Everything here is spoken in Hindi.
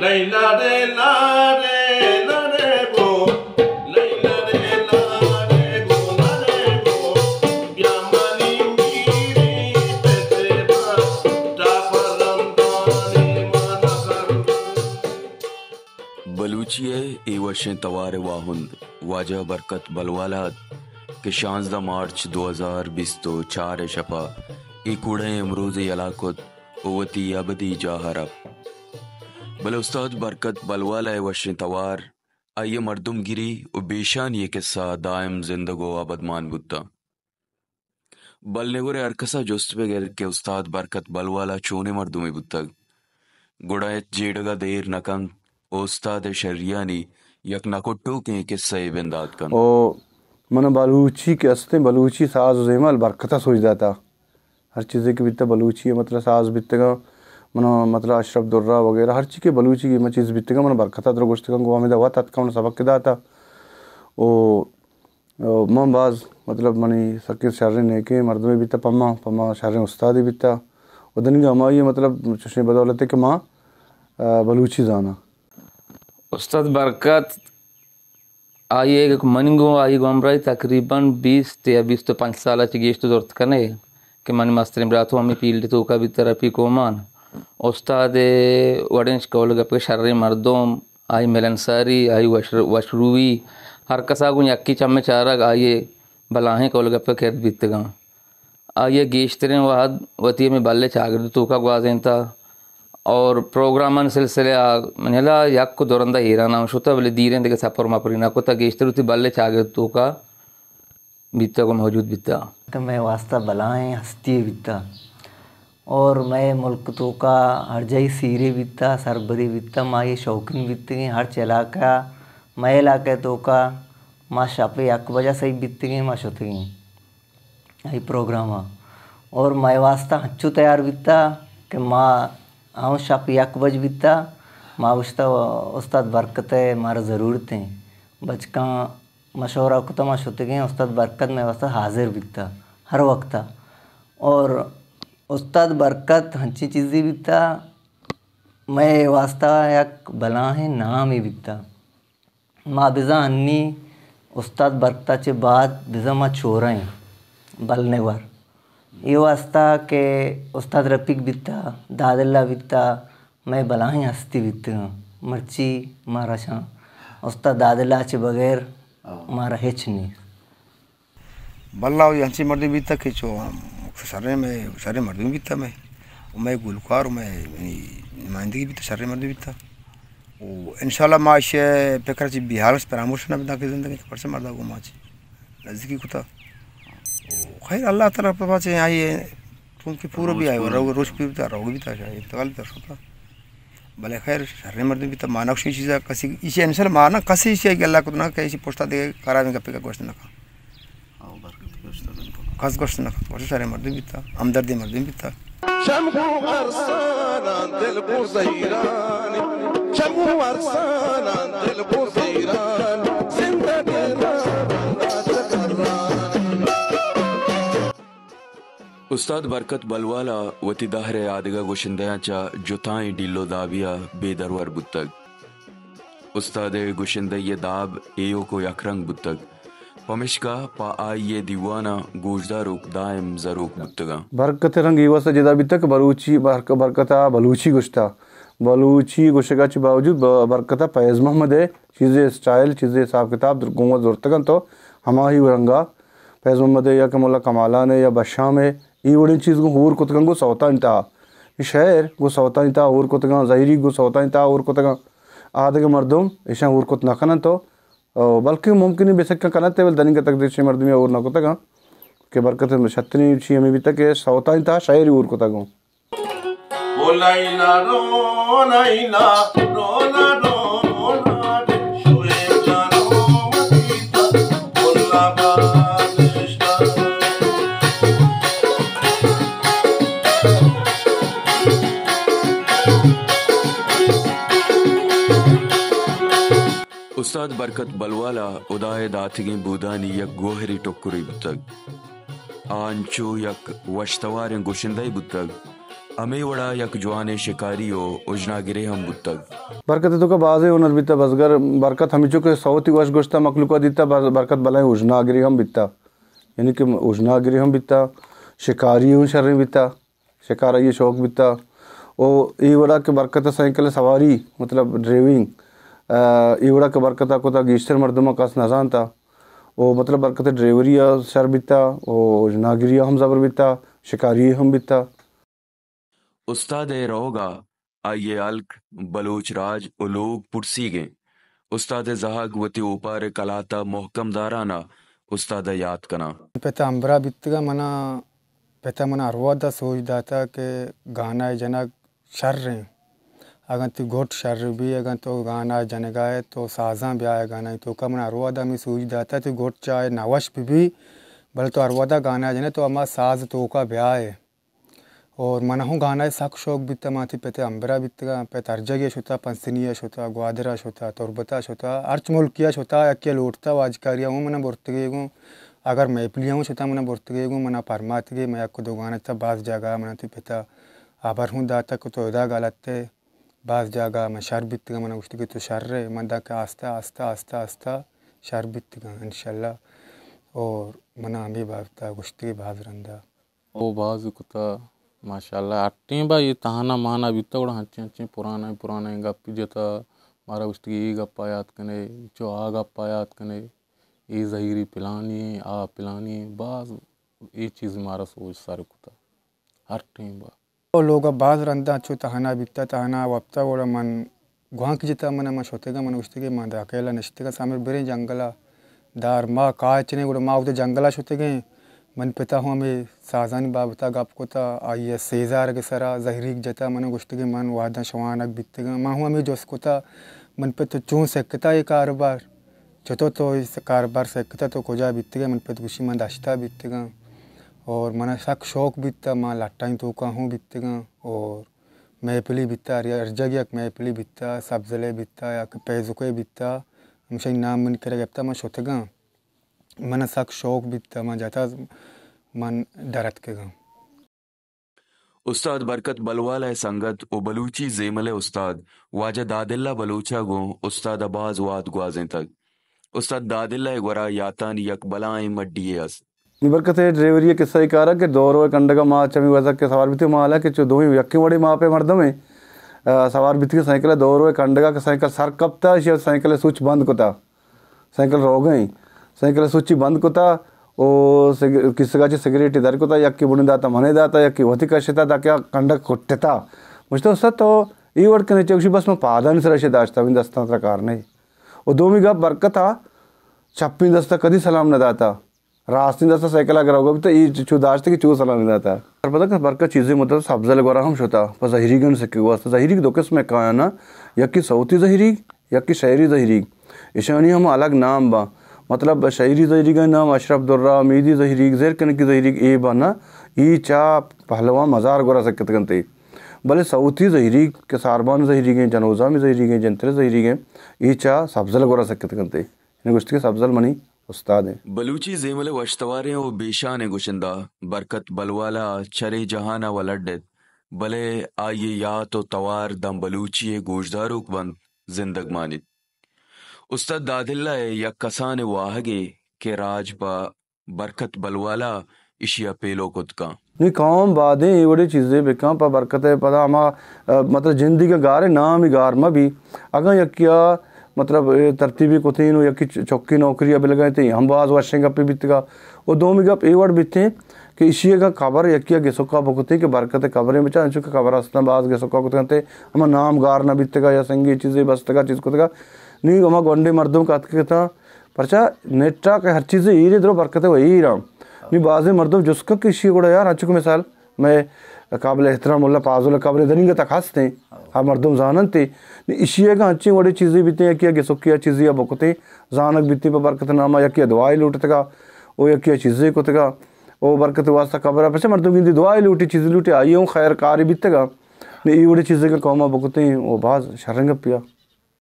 लैला रे ला रे ला रे बो लैला रे ला रे बो ला रे बो ब्यामनी मीरी पेते बा टापरम ताने वाहुंद वाजा बरकत बलवालात के शांजदा मार्च 2024 शपा ई अमरूज यलाकुत ओवती अबदी जाहरा बल उस्ताद बरकत बलवाल है वशवार आइए मरदमगिरी और बेशान ये किस्सा दायम जिंदगो आबदमान बुद्धा बलनेगुरे अरकसा जोस्तबेगर के उस्ताद बरकत बलवाला चोने मरदुमे बुत्तग गुड़ायत जेडगा देर नकम उस्ताद शरियानी यक नकोटो के किस्से बिंदाद कन ओ मन बलूची के अस्ते बलूची साज जेमल बरकता सोचदा था हर चीज़ के बिता बलूची मतलब साज बितगा मन मतलब अशरफ दुर्रा वगैरह हर चीज़ के बलूची की मचीज़ बीत का मन बरखा था दरगोश्त का गोवा में दवा तत् का सबक के था ओ मम बाज मतलब मनी सके शारे ने के मर्द में बीता पम्मा पम्मा शारे उस्ताद ही बीता उदन का हमारा ये मतलब चश्मे बदौलत है कि माँ बलूची जाना उस्ताद बरकत आई एक मन गो आई गो हमारा तकरीबन बीस या बीस तो पाँच साल अच्छी गेस्ट जरूरत तो करने के मन मस्तर रात हो हमें पील तो का भी को मान उस्ताद वॾनि गपे शर्र मरदोम आई मिलनसारी आई वशर वशरूवी हर कसागुन यक्की चम चारग आइए भलाहें गपे खेत बीतगा आइए गेश्तरें वहद वती में बल्ले चागर तो तूका गुआजें था और प्रोग्रामन सिलसिले मनला यक दुरंदा नाम शुता बले दीरें देखे सफर मापरी ना कुत्ता गेश्तर उती बल्ले चागर तो तूका बीता को मौजूद बीता तो मैं वास्ता बलाएँ हस्ती बीता और मैं मुल्क तो का हर जय सीरे बीतता सरबरी माँ माए शौकीन गई हर चला का मैं इलाके तो का माँ शापे अक बजा सही गई माँ गई यही प्रोग्राम और मैं वास्ता हच्चू तैयार बीतता कि माँ आऊँ शापे अक बज बीतता माँ उसता उस्ताद बरकत है मारा ज़रूरतें बचका तो माँ छुत गई उस्ताद बरकत मैं वास्ता हाजिर बीतता हर वक्त और उस्ताद बरकत हंची चीज़ी बीता मैं वास्ता यक भला है नाम ही बीतता माँ बिज़ा अन्नी उस्ताद बरकता के बाद बिज़ा माँ है बलने वार ये वास्ता के उस्ताद रफीक बीता दादल्ला बीतता मैं भला ही हस्ती बीत मर्ची माँ रशा उस्ताद दादल्ला के बगैर माँ रहे नहीं बल्ला हंसी मर्दी बीता तक हम सर मैं सर मरदूम भी था मैं मैं गुलकार मैं नुमाइंदगी भी था सारे मर्द भी था वो इन शाला माश पेकर बिहार से परामर्श ना बिता के जिंदगी परसे मरदा हुआ माच नज़दीकी को था खैर अल्लाह ताला के पास यहाँ ये क्योंकि पूरा भी आया रहो रोज भी था रोग भी था शायद इंतकाल भी था भले खैर सर मर्द भी था माना से चीज़ कसी इसे इंसान माना कसी इसे अल्लाह को ना कहीं पोस्टा दे करा देगा गप्पे का क्वेश्चन रखा قصد گشتن باشه شهر مردم بیتا هم درد مردم بیتا شمو ورسانان دل بو زیرانی شمو ورسانان دل بو زیران زنده उस्ताद बरकत बलवाला वती दाहरे आदगा गुशिंदयाच्या जुताई डिल्लो दाविया बेदरवर बुत्तग उस्ताद गुशिंदये दाब एयो को यखरंग बुत्तग पमेशका पा आइए दीवाना गोजदारुक दायम जरूक बुतगा बरकत रंगी वस जिदा बितक बलूची बरक बरकता बलूची गुश्ता बलूची गुशगा के बावजूद बरकता फैज़ मोहम्मद है चीज़ें स्टाइल चीज़ें हिसाब किताब गुआ जुरतकन तो हमा ही रंगा फैज़ मोहम्मद या कमोला कमाला ने या बशा में ई वड़ी चीज़ को हूर कुतकन को सौता इंता शहर गो सौता इंता हूर कुतगा जहरी गो सौता इंता हूर कुतगा आधे के मरदम ऐशा हूर कुत नखन तो बल्कि मुमकिन ಬೆಸಕ್ಕ ಕನತೆವಲ್ ದನಿಂಗ ತಕದೀಶಿ ಮರ್ದುಮಿ ಔರ್ ನಕೋತಗ के बरकत में छतनी छी हमें भी तक सौता था शायरी और को तक बोलाई ना रो नहीं ना रो ना रो ಬರಕತ್ ಬಲ್ವಾಲ ಉದಾಯ ದಾತಿಗೆ ಬೂದಾನಿ ಯಕ್ ಗೋಹರಿ ಟೊಕ್ಕುರಿ ಬುತ್ತಗ್ ಆಂಚು ಯಕ್ ವಷ್ಟವಾರ ಗುಶಿಂದೈ ಬುತ್ತಗ್ अमे वड़ा यक जवान शिकारी हो उजना गिरे हम बुतक बरकत तो का बाजे उनर बिता बसगर बरकत हमिचो के सौति वश गोश्ता मखलुका दिता बरकत भले उजना गिरे हम बिता यानी कि उजना गिरे हम बिता शिकारी हूँ शर बिता शिकार ये शौक बिता ओ ई वड़ा के बरकत साइकिल सवारी मतलब ड्राइविंग इवड़ा के बरकता कोता गीशर मरदमा कस नजान था वो मतलब बरकत ड्रेवरिया सर बिता और नागरिया हम जबर बिता शिकारी हम बिता उस्ताद रोगा आइए अल्क बलोच राज उलोग पुरसी गे उस्ताद जहाग वती ऊपर कलाता मोहकम दाराना उस्ताद याद कना पता अम्बरा बितगा मना पिता मना अरवादा सोच दाता के गाना जनक शर रहे अगर अगंत घुट शर भी अगर तो गाना जन गाए तो साजा भी आया गाना तो कम ना रोदा में सूझ दाता तो घोट चाहे नवश भी, भी बल तो अरवादा गाना जने तो अमा साज तो का ब्याह है और हूँ गाना है सख शौक बिता थी पेते अम्बरा बिता पे तर्जगे छोता पंसनिया छोता ग्वादरा छोता तुरबता छोता अर्च मुल्किया शुता अक्के लोटता वाजकारिया हूँ मना बुरतगे गूँ अगर मैं पिलिया हूँ छोता मना बुरतगे गूँ मना परमात गए मैं आपको दो गाना था बास जागा मना थी पिता आबर हूँ दाता को तो गलत है बस जागा मैं शार बित्तगा मना उश्त तो रहे मैं दाके आस्ता आस्ता आस्ता आस्ता शार बित्तगा इनशाला और मैं हम भी भावता गुश्ती बाज रहा ओ बाज कुता माशाल्लाह अट्टी बा ये तहाना माना बिता तो उड़ा हंचे हंचे पुराना पुराना गप जता मारा उश्त ये गप्पा याद कने जो आ गप्पा याद कने ये जहीरी पिलानी आ पिलानी बाज ये चीज़ मारा सोच सारे कुता हर टाइम बा वो लोग बाज रंदा अच्छु तहना बिकता तहना वप्ता वोड़ा मन गुहाँ की जिता मन मैं सोते मन उस्तगे मन अकेला नशतेगा सामने बेरे जंगला दार माँ का गुड़ माँ उधर जंगला गए मन पिता हूँ हमें साजान बाबता गप कोता आई है सेजार के सरा जहरीक जता मन गए मन वादा शवानक गए माँ हूँ हमें जोसकोता मन पे तो चूँ सेकता ये कारोबार जतो तो इस कारोबार सेकता तो खोजा बीतते गए मन पे तो खुशी मन बीतते बीततेगा और मन शक शौक बित्ता माँ ही तो हूँ बीतगा और मैपली बित्ता रिया अर्जग याक मैपली बित्ता सब्जले बित्ता याक पैजुके बित्ता हमेशा नाम मन करे गप्ता माँ शोतेगा मन शक शौक बीतता माँ जाता मन डरत के गा उस्ताद बरकत बलवाल है संगत ओ बलूची जेमल उस्ताद वाजा दादिल्ला बलूचा गो उस्ताद अबाज वाद ग्वाजें तक उस्ताद दादिल्ला गोरा यातान यक बलाएं मड्डी अस बरकत है ड्रेवरिया किस्सा ही कार के दो और कंड का माँ चमी वजह के सवार भी थे माँ हालांकि दो ही यक्की बड़ी माँ पे मर्दम में सवार भी थी साइकिल दौर हुए कंडगा का साइकिल सर कब था या साइकिल स्विच बंद को था साइकिल रो गई साइकिल स्विच ही बंद को था और किसका जी सिगरेट इधर को था यक्की बुन दाता तो मने दाता यक्की वती कशता था क्या कंडक कुट्टे था मुझे सर तो ये वर्ड करने चाहिए बस मैं पादन से रशे दाचता दस्ता कार नहीं और दो मी गप बरकत था छप्पी दस्ता कभी सलाम न दाता రాస్తుంది అసలు సైకిల్ దగ్గర కాబట్టి ఈ చూదాస్తే చూసాలని దాత తర్వాత బర్క చీజే మొత్తం సబ్జల గోరా హం షోతా ప జహిరిగన్ సకి వస్తా జహిరిగ్ దొకస్ మే కానా యక్కి సౌతి జహిరిగ్ యక్కి షైరీ జహిరిగ్ इशानी हम अलग नाम बा मतलब शहरी जहरी का नाम अशरफ दुर्रा मीदी जहरी जहर कन की जहरी ए बाना ई चा पहलवान मज़ार गोरा सकत कंते भले सऊती जहरी के सारबान जहरी गए जनोजा में जहरी गए जंतर जहरी गए ई चा सब्जल गोरा सकत कंते गुश्त के तो सब्जल मनी उस्ताद हैं बलूची जेमल वश्तवारे व बेशान है गुशिंदा बरकत बलवाला चरे जहाना व लड्डत भले आइए या तो तवार दम बलूची गोशदारुक बंद जिंदग मानित उस्ताद दादिल्ला है या कसान वाहगे के राज बा बरकत बलवाला इशिया पेलो कुद का नहीं काम बादें ये बड़ी चीज़ें बेका पा बरकत है पता हम मतलब जिंदगी का गार है नाम ही गार मैं भी अगर यकिया मतलब तरतीबी कुतीन यकी चौकी नौकरिया बाज़ वाशें गप भी बीतगा वो दो गप मिगप एवड बिते कि इसी का कबर यकिया गेसुका भुगते के बरकत कबरे में चाहे चुका कबर असनबाज गेसुका कुतते हम नाम गार ना बीतगा या संगी चीज़ें बस्तगा चीज़ कुतगा नहीं हम गोंडे मर्दों का पर चाह नेट्रा का हर चीज़ें हीरे द्रो बरकत वही राम नहीं बाज मर्दों जुस्का किसी को यार अच्छुक मिसाल मैं काबिल एहतराम उल्ला पाजुल धनी का तक हंसते हैं 아 मर्दम जानते इशियागा हच्चे वड़े चीज़ी बीते यकिया गेसुकिया चीज़िया बकुते जानक बीते पर बरकत नामा यकिया दुआई लूटतगा ओ यकिया चीज़े कुतगा ओ बरकत वास्ता कबरा पैसे मर्दम गिंदी दुआई लूटी चीज़ लूटे आई हूँ खैर कारी बीतगा ने ई वड़े चीज़े का कौमा बकुते ओ बाज शरंग पिया